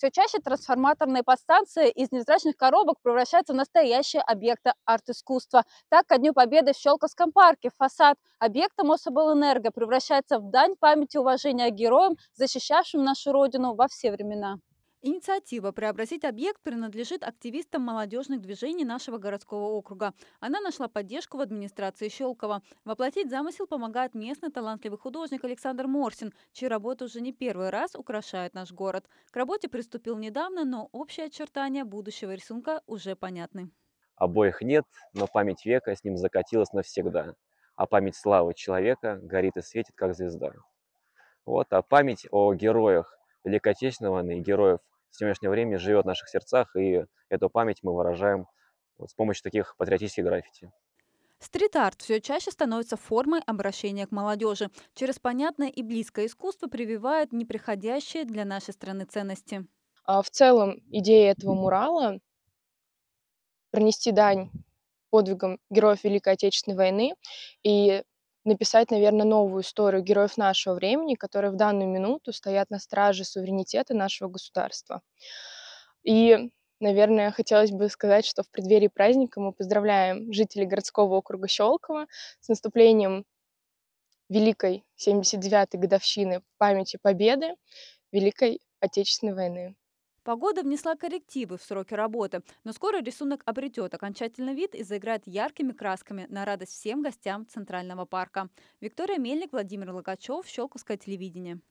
Все чаще трансформаторные подстанции из невзрачных коробок превращаются в настоящие объекты арт-искусства. Так, ко Дню Победы в Щелковском парке фасад объекта Мособлэнерго превращается в дань памяти уважения героям, защищавшим нашу Родину во все времена. Инициатива «Преобразить объект» принадлежит активистам молодежных движений нашего городского округа. Она нашла поддержку в администрации Щелкова. Воплотить замысел помогает местный талантливый художник Александр Морсин, чьи работы уже не первый раз украшают наш город. К работе приступил недавно, но общие очертания будущего рисунка уже понятны. Обоих нет, но память века с ним закатилась навсегда. А память славы человека горит и светит, как звезда. Вот, а память о героях Великой Отечественной и героев сегодняшнего времени живет в наших сердцах, и эту память мы выражаем вот с помощью таких патриотических граффити. Стрит-арт все чаще становится формой обращения к молодежи. Через понятное и близкое искусство прививает неприходящие для нашей страны ценности. А в целом идея этого мурала — пронести дань подвигам героев Великой Отечественной войны и написать, наверное, новую историю героев нашего времени, которые в данную минуту стоят на страже суверенитета нашего государства. И, наверное, хотелось бы сказать, что в преддверии праздника мы поздравляем жителей городского округа Щелково с наступлением великой 79-й годовщины памяти Победы, Великой Отечественной войны. Погода внесла коррективы в сроки работы, но скоро рисунок обретет окончательный вид и заиграет яркими красками на радость всем гостям Центрального парка. Виктория Мельник, Владимир Логачев, Щелковское телевидение.